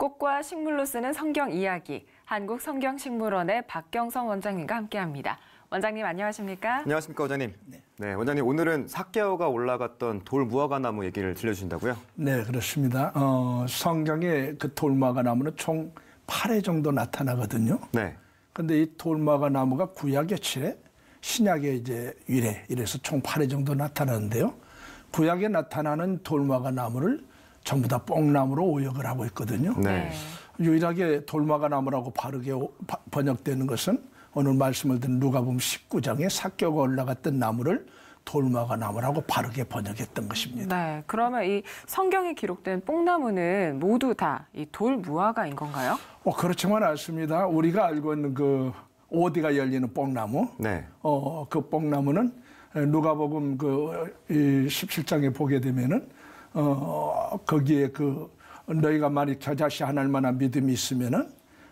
꽃과 식물로 쓰는 성경 이야기, 한국성경식물원의 박경성 원장님과 함께합니다. 원장님 안녕하십니까? 안녕하십니까 원장님. 네. 네 원장님 오늘은 사개어가 올라갔던 돌무화과 나무 얘기를 들려주신다고요? 네 그렇습니다. 어, 성경에 그 돌무화과 나무는 총 8회 정도 나타나거든요. 네. 근데 이 돌마가 나무가 구약의 7회, 신약의 이제 1회, 이래서 총 8회 정도 나타나는데요. 구약에 나타나는 돌마가 나무를 전부 다 뽕나무로 오역을 하고 있거든요. 네. 네. 유일하게 돌마가 나무라고 바르게 번역되는 것은 오늘 말씀을 든 누가복음 19장에 삭교가 올라갔던 나무를 돌마가 나무라고 바르게 번역했던 것입니다. 네, 그러면 이 성경에 기록된 뽕나무는 모두 다 이 돌무화가인 건가요? 어, 그렇지만 않습니다. 우리가 알고 있는 그 오디가 열리는 뽕나무, 네. 어, 그 뽕나무는 누가복음 그 17장에 보게 되면은 어, 거기에 그 너희가 만이 겨자씨 하나만한 믿음이 있으면은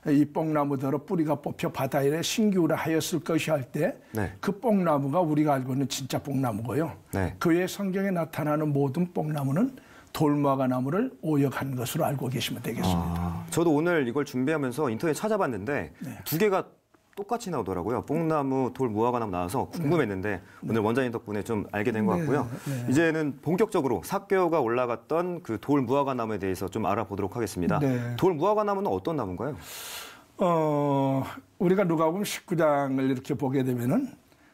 이 뽕나무더러 뿌리가 뽑혀 바다에 신기우라 하였을 것이 할 때그 네. 그 뽕나무가 우리가 알고 있는 진짜 뽕나무고요. 네. 그의 성경에 나타나는 모든 뽕나무는 돌마가 나무를 오역한 것으로 알고 계시면 되겠습니다. 아, 저도 오늘 이걸 준비하면서 인터넷 찾아봤는데 네. 두 개가 똑같이 나오더라고요. 뽕나무, 돌, 무화과나무 나와서 궁금했는데 네. 오늘 원장님 덕분에 좀 알게 된것 네. 같고요. 네, 네. 이제는 본격적으로 삭뼈가 올라갔던 그 돌, 무화과나무에 대해서 좀 알아보도록 하겠습니다. 네. 돌, 무화과나무는 어떤 나무인가요? 어, 우리가 누가복음 19장을 이렇게 보게 되면은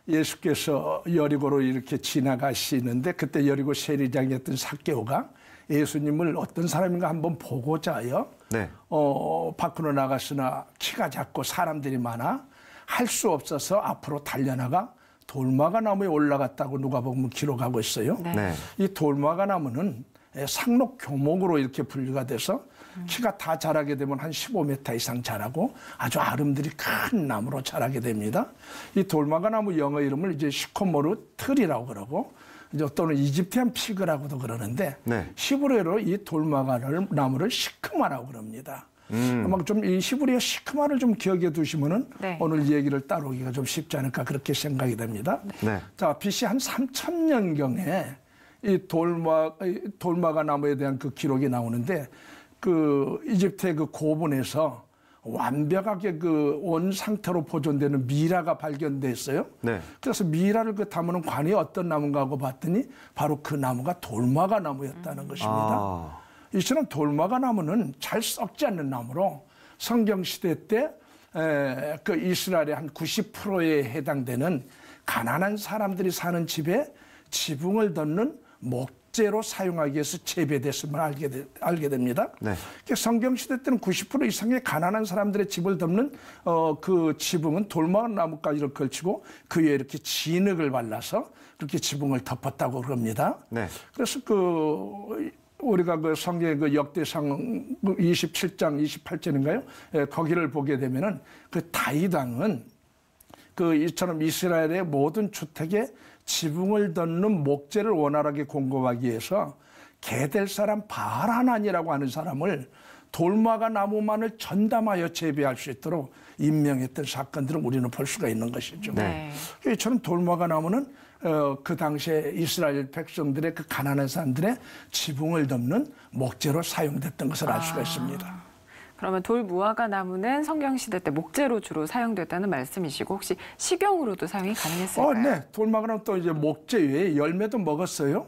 예수께서 여리고로 이렇게 지나가시는데 그때 여리고 세리장이었던 삭개가 예수님을 어떤 사람인가 한번 보고자요. 네. 어, 밖으로 나갔으나 키가 작고 사람들이 많아 할수 없어서 앞으로 달려나가 돌마가 나무에 올라갔다고 누가 보면 기록하고 있어요. 네. 네. 이 돌마가 나무는 상록 교목으로 이렇게 분류가 돼서 음. 키가 다 자라게 되면 한 15m 이상 자라고 아주 아름들이 큰 나무로 자라게 됩니다. 이 돌마가 나무 영어 이름을 이제 시코모르 틀이라고 그러고 이제 또는 이집트한 피그라고도 그러는데 네. 히브리어로 이 돌마가 나무를 시크마라고 그럽니다. 음. 아마 좀이 시부리의 시큼함을 좀 기억해 두시면은 네. 오늘 얘기를 따르기가 좀 쉽지 않을까 그렇게 생각이 됩니다. 네. 네. 자, BC 한 3천 년경에 이 돌마 돌마가 나무에 대한 그 기록이 나오는데 그 이집트의 그 고분에서 완벽하게 그 온 상태로 보존되는 미라가 발견됐어요. 네. 그래서 미라를 그 담은 관이 어떤 나무인가 하고 봤더니 바로 그 나무가 돌마가 나무였다는 것입니다. 아. 이처럼 돌마가 나무는 잘 썩지 않는 나무로 성경시대 때 그 이스라엘의 한 90%에 해당되는 가난한 사람들이 사는 집에 지붕을 덮는 목재로 사용하기 위해서 재배됐음을 알게, 되, 알게 됩니다. 네. 그러니까 성경시대 때는 90% 이상의 가난한 사람들의 집을 덮는 어, 그 지붕은 돌마나무까지를 걸치고 그 위에 이렇게 진흙을 발라서 그렇게 지붕을 덮었다고 그럽니다. 네. 그래서 그 우리가 그 성경의 그 역대상 27장 그 28절인가요? 예, 거기를 보게 되면은 그 다이당은 그 이처럼 이스라엘의 모든 주택에 지붕을 덮는 목재를 원활하게 공급하기 위해서 개될 사람 바라난이라고 하는 사람을 돌마가 나무만을 전담하여 재배할 수 있도록 임명했던 사건들을 우리는 볼 수가 있는 것이죠. 네. 이처럼 돌마가 나무는 어, 그 당시에 이스라엘 백성들의 그 가난한 사람들의 지붕을 덮는 목재로 사용됐던 것을 알 수가 아. 있습니다. 그러면 돌 무화과 나무는 성경 시대 때 목재로 주로 사용됐다는 말씀이시고 혹시 식용으로도 사용이 가능했을까요? 어, 네. 돌마가나무 또 이제 목재 외에 열매도 먹었어요.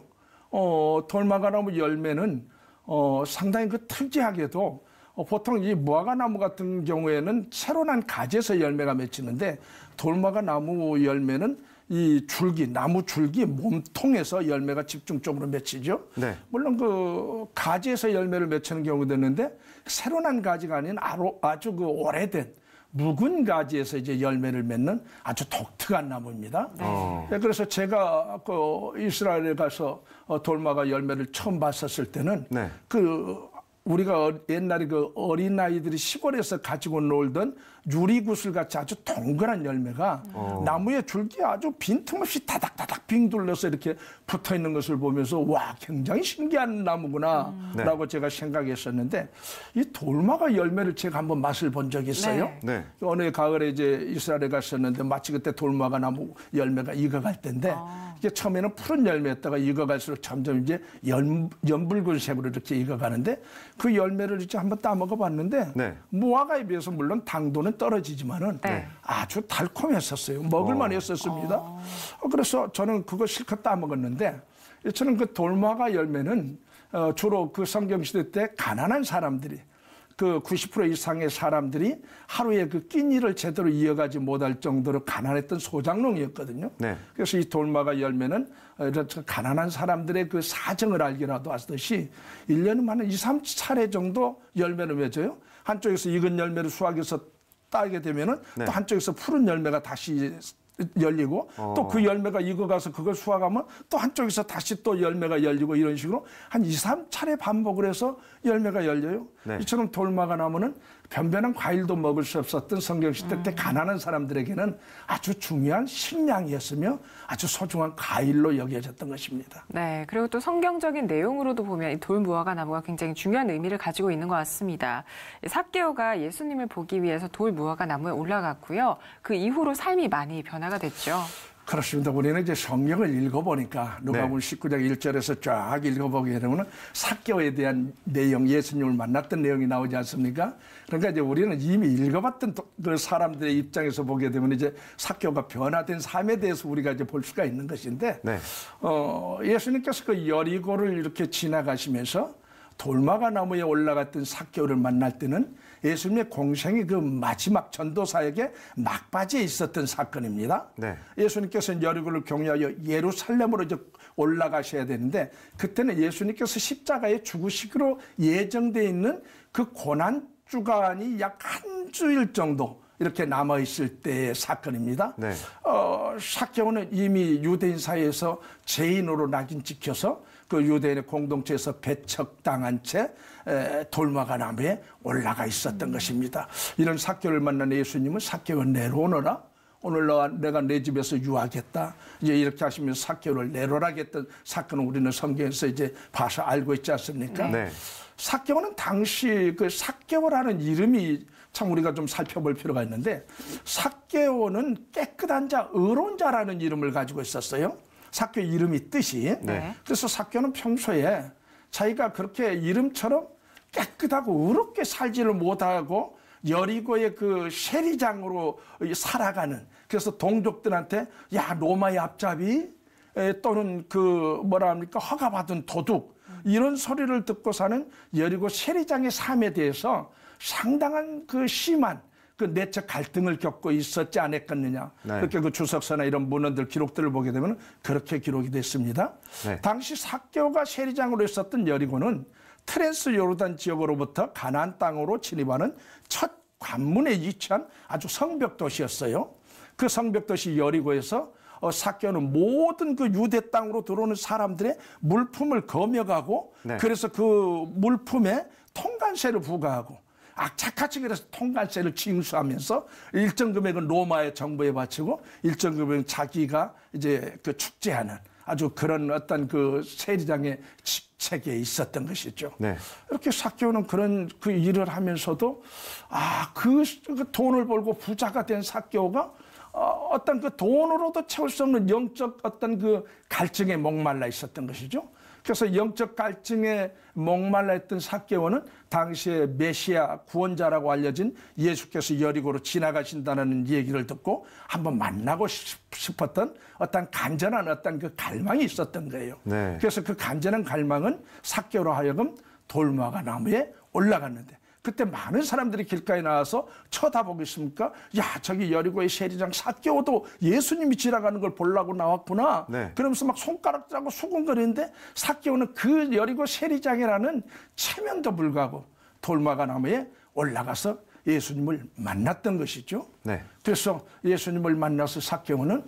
어, 돌마가나무 열매는 어, 상당히 그 특이하게도 어, 보통 이 무화과나무 같은 경우에는 새로 난 가지에서 열매가 맺히는데 돌마가나무 열매는 이 줄기 나무 줄기 몸통에서 열매가 집중적으로 맺히죠. 네. 물론 그 가지에서 열매를 맺히는 경우도 있는데 새로 난 가지가 아닌 아주 그 오래된 묵은 가지에서 이제 열매를 맺는 아주 독특한 나무입니다. 네. 어. 네, 그래서 제가 그 이스라엘에 가서 어, 돌마가 열매를 처음 봤었을 때는 네. 그 우리가 어, 옛날에 그 어린아이들이 시골에서 가지고 놀던 유리구슬 같이 아주 동그란 열매가 어. 나무에 줄기 아주 빈틈없이 다닥다닥 빙둘러서 이렇게 붙어 있는 것을 보면서 와, 굉장히 신기한 나무구나 음. 네. 라고 제가 생각했었는데 이 돌마가 열매를 제가 한번 맛을 본 적이 있어요. 네. 네. 어느 가을에 이제 이스라엘에 갔었는데 마치 그때 돌마가 나무 열매가 익어갈 때인데 아. 이게 처음에는 푸른 열매였다가 익어갈수록 점점 이제 연, 연붉은색으로 이렇게 익어가는데 그 열매를 이제 한번 따먹어 봤는데 네. 무화과에 비해서 물론 당도는 떨어지지만은 네. 아주 달콤했었어요. 먹을만 어. 했었습니다. 어. 어. 그래서 저는 그거 실컷 따먹었는데 저는 그 돌무화과 열매는 어, 주로 그 성경시대 때 가난한 사람들이 그90% 이상의 사람들이 하루에 그 끼니를 제대로 이어가지 못할 정도로 가난했던 소장농이었거든요. 네. 그래서 이 돌마가 열면은 어, 가난한 사람들의 그 사정을 알기라도 하듯이 1년에만한 2, 3차례 정도 열매를 맺어요. 한쪽에서 익은 열매를 수확해서 따게 되면은 네. 또 한쪽에서 푸른 열매가 다시 열리고 어. 또그 열매가 익어가서 그걸 수확하면 또 한쪽에서 다시 또 열매가 열리고 이런 식으로 한 2, 3차례 반복을 해서 열매가 열려요. 네. 이처럼 돌마가 나무는 변변한 과일도 먹을 수 없었던 성경시대 음. 때 가난한 사람들에게는 아주 중요한 식량이었으며 아주 소중한 과일로 여겨졌던 것입니다. 네, 그리고 또 성경적인 내용으로도 보면 이 돌무화과 나무가 굉장히 중요한 의미를 가지고 있는 것 같습니다. 사개오가 예수님을 보기 위해서 돌무화과 나무에 올라갔고요. 그 이후로 삶이 많이 변화 하나가 됐죠. 그렇습니다. 우리는 이제 성경을 읽어보니까 누가복음 네. 19장 1절에서 쫙 읽어보게 되면 사교에 대한 내용, 예수님을 만났던 내용이 나오지 않습니까? 그러니까 이제 우리는 이미 읽어봤던 그 사람들의 입장에서 보게 되면 이제 사교가 변화된 삶에 대해서 우리가 이제 볼 수가 있는 것인데, 네. 어, 예수님께서 그 여리고를 이렇게 지나가시면서 돌마가 나무에 올라갔던 사개를 만날 때는 예수님의 공생의 그 마지막 전도사에게 막바지에 있었던 사건입니다. 네. 예수님께서 여리고를 경유하여 예루살렘으로 이제 올라가셔야 되는데 그때는 예수님께서 십자가에 죽으시기로 예정돼 있는 그 고난 주간이 약 한 주일 정도 이렇게 남아 있을 때의 사건입니다. 네. 어, 사케오는 이미 유대인 사이에서 죄인으로 낙인 찍혀서 그 유대인의 공동체에서 배척당한 채 돌마가 나무에 올라가 있었던 음. 것입니다. 이런 사케를 만난 예수님은 사케가 내려오너라. 오늘 너와 내가 내 집에서 유하겠다. 이제 이렇게 하시면 사케를 내려라겠던 사건은 우리는 성경에서 이제 봐서 알고 있지 않습니까? 네. 사케는 당시 그사케라는 이름이 참 우리가 좀 살펴볼 필요가 있는데 사케오는 깨끗한 자, 의로운 자라는 이름을 가지고 있었어요. 사교 이름이 뜻이. 네. 그래서 사교는 평소에 자기가 그렇게 이름처럼 깨끗하고 의롭게 살지를 못하고 여리고의 그 쉐리장으로 살아가는 그래서 동족들한테 야 로마의 앞잡이 또는 그 뭐라 합니까 허가받은 도둑 이런 소리를 듣고 사는 여리고 쉐리장의 삶에 대해서 상당한 그 심한 그 내적 갈등을 겪고 있었지 않았겠느냐. 네. 그렇게 그 주석서나 이런 문헌들 기록들을 보게 되면 그렇게 기록이 됐습니다. 네. 당시 사교가 세리장으로 있었던 여리고는 트랜스 요르단 지역으로부터 가난 땅으로 진입하는 첫 관문에 위치한 아주 성벽 도시였어요. 그 성벽 도시 여리고에서 어, 사교는 모든 그 유대 땅으로 들어오는 사람들의 물품을 검역하고 네. 그래서 그 물품에 통관세를 부과하고 악착같이 그래서 통관세를 징수하면서 일정 금액은 로마의 정부에 바치고 일정 금액은 자기가 이제 그 축제하는 아주 그런 어떤 그 세리장의 직책에 있었던 것이죠. 네. 이렇게 사케오는 그런 그 일을 하면서도 아, 그, 그 돈을 벌고 부자가 된 사케오가 어, 어떤 그 돈으로도 채울 수 없는 영적 어떤 그 갈증에 목말라 있었던 것이죠. 그래서 영적 갈증에 목말라 했던 사개원은 당시에 메시아 구원자라고 알려진 예수께서 여리고로 지나가신다는 얘기를 듣고 한번 만나고 싶었던 어떤 간절한 어떤 그 갈망이 있었던 거예요. 네. 그래서 그 간절한 갈망은 사개로 하여금 돌마가 나무에 올라갔는데 그때 많은 사람들이 길가에 나와서 쳐다보겠습니까 야, 저기 여리고의 세리장 사개오도 예수님이 지나가는 걸 보려고 나왔구나. 네. 그러면서 막 손가락질하고 수군거리는데 사개오는 그 여리고 세리장이라는 체면도 불구하고 돌마가 나무에 올라가서 예수님을 만났던 것이죠. 네. 그래서 예수님을 만나서 사개오는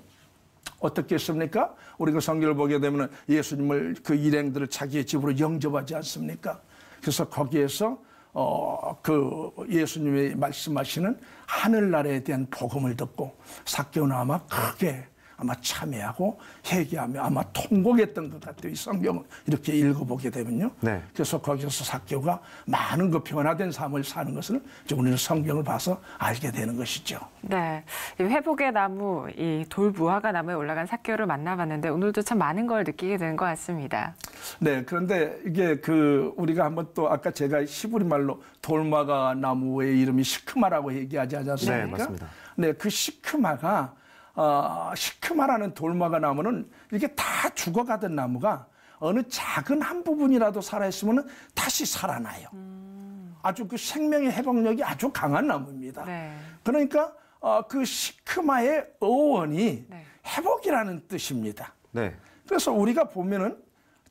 어떻게 했습니까? 우리가 성경을 보게 되면 예수님을 그 일행들을 자기의 집으로 영접하지 않습니까? 그래서 거기에서 어, 그예수님의 말씀하시는 하늘나라에 대한 복음을 듣고 사교는 아마 크게 아마 참여하고 회개하며 아마 통곡했던 것 같아요. 이 성경을 이렇게 읽어보게 되면요. 네. 그래서 거기서 사교가 많은 그 변화된 삶을 사는 것을 우리는 성경을 봐서 알게 되는 것이죠. 네. 회복의 나무, 이 돌무화과 나무에 올라간 사교를 만나봤는데 오늘도 참 많은 걸 느끼게 되는 것 같습니다. 네, 그런데 이게 그 우리가 한번 또 아까 제가 시부리 말로 돌마가 나무의 이름이 시크마라고 얘기하지 않았습니까? 네, 맞습니다. 네, 그 시크마가 어, 시크마라는 돌마가 나무는 이게 렇다 죽어가던 나무가 어느 작은 한 부분이라도 살아있으면 다시 살아나요. 음. 아주 그 생명의 회복력이 아주 강한 나무입니다. 네. 그러니까 어, 그 시크마의 어원이 네. 회복이라는 뜻입니다. 네. 그래서 우리가 보면은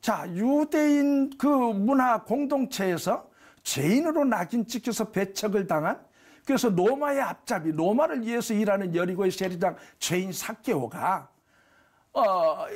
자, 유대인 그 문화 공동체에서 죄인으로 낙인 찍혀서 배척을 당한 그래서 로마의 앞잡이, 로마를 위해서 일하는 여리고의 세리장 죄인 사케오가 어,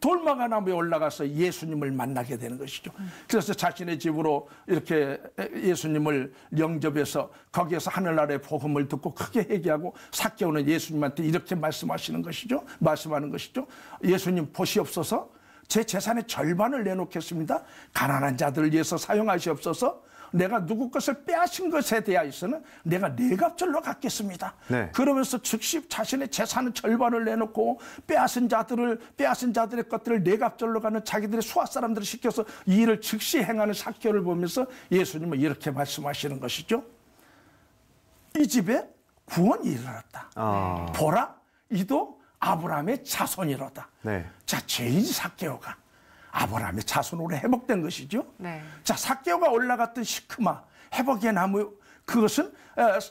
돌마가 나무에 올라가서 예수님을 만나게 되는 것이죠. 그래서 자신의 집으로 이렇게 예수님을 영접해서 거기에서 하늘나라의 복음을 듣고 크게 회개하고 사케오는 예수님한테 이렇게 말씀하시는 것이죠. 말씀하는 것이죠. 예수님 보시옵소서 제 재산의 절반을 내놓겠습니다. 가난한 자들을 위해서 사용하시옵소서. 내가 누구 것을 빼앗은 것에 대하여서는 내가 내갑절로 네 갖겠습니다. 네. 그러면서 즉시 자신의 재산의 절반을 내놓고 빼앗은 자들을 빼앗은 자들의 것들을 내갑절로 네 가는 자기들의 수하 사람들을 시켜서 이 일을 즉시 행하는 사케를 보면서 예수님은 이렇게 말씀하시는 것이죠. 이 집에 구원이 일어났다. 아. 보라, 이도 아브라함의 자손이로다. 네. 자, 죄인 사케오가 아브라함의 자손으로 회복된 것이죠. 네. 자, 사케오가 올라갔던 시크마 회복의 나무 그것은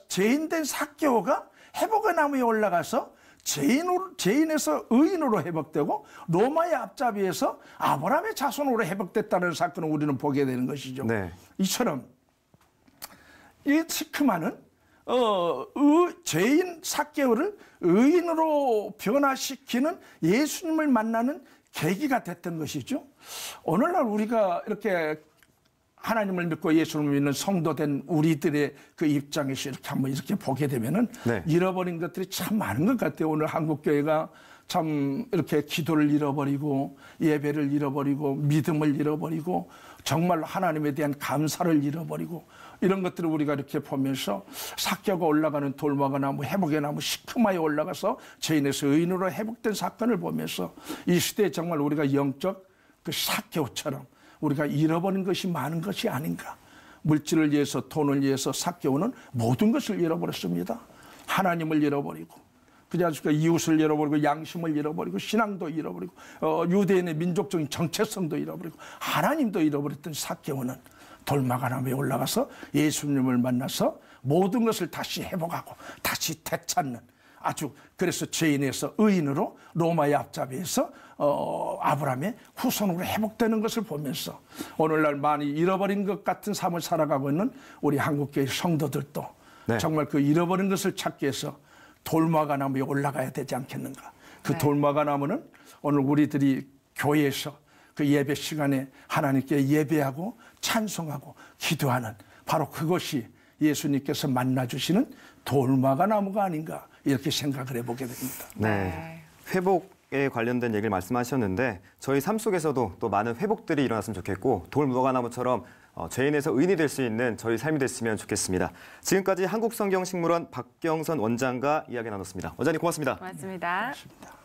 죄인된 사케오가 회복의 나무에 올라가서 죄인으로, 죄인에서 의인으로 회복되고 로마의 앞잡이에서 아브라함의 자손으로 회복됐다는 사건을 우리는 보게 되는 것이죠. 네. 이처럼 이 시크마는 어, 죄인 사개월을 의인으로 변화시키는 예수님을 만나는 계기가 됐던 것이죠. 오늘날 우리가 이렇게 하나님을 믿고 예수를 믿는 성도된 우리들의 그 입장에서 이렇게 한번 이렇게 보게 되면은 네. 잃어버린 것들이 참 많은 것 같아요. 오늘 한국 교회가 참 이렇게 기도를 잃어버리고 예배를 잃어버리고 믿음을 잃어버리고 정말 하나님에 대한 감사를 잃어버리고 이런 것들을 우리가 이렇게 보면서 사교가 올라가는 돌마가 나무, 회복의 나무, 시큼하에 올라가서 죄인에서 의인으로 회복된 사건을 보면서 이 시대에 정말 우리가 영적 그 사교처럼 우리가 잃어버린 것이 많은 것이 아닌가. 물질을 위해서 돈을 위해서 사교는 모든 것을 잃어버렸습니다. 하나님을 잃어버리고 그래서 이웃을 잃어버리고 양심을 잃어버리고 신앙도 잃어버리고 어, 유대인의 민족적인 정체성도 잃어버리고 하나님도 잃어버렸던 사개오는 돌마가람에 올라가서 예수님을 만나서 모든 것을 다시 회복하고 다시 되찾는 아주 그래서 죄인에서 의인으로 로마의 앞잡이에서 어, 아브라함의 후손으로 회복되는 것을 보면서 오늘날 많이 잃어버린 것 같은 삶을 살아가고 있는 우리 한국교회 성도들도 네. 정말 그 잃어버린 것을 찾기 위해서 돌마가 나무에 올라가야 되지 않겠는가. 그 네. 돌마가 나무는 오늘 우리들이 교회에서 그 예배 시간에 하나님께 예배하고 찬송하고 기도하는 바로 그것이 예수님께서 만나주시는 돌마가 나무가 아닌가 이렇게 생각을 해보게 됩니다. 네. 네. 회복 에 관련된 얘기를 말씀하셨는데 저희 삶 속에서도 또 많은 회복들이 일어났으면 좋겠고 돌무가나무처럼 어, 죄인에서 의인이 될 수 있는 저희 삶이 됐으면 좋겠습니다. 지금까지 한국성경식물원 박경선 원장과 이야기 나눴습니다. 원장님 고맙습니다. 고맙습니다. 고맙습니다.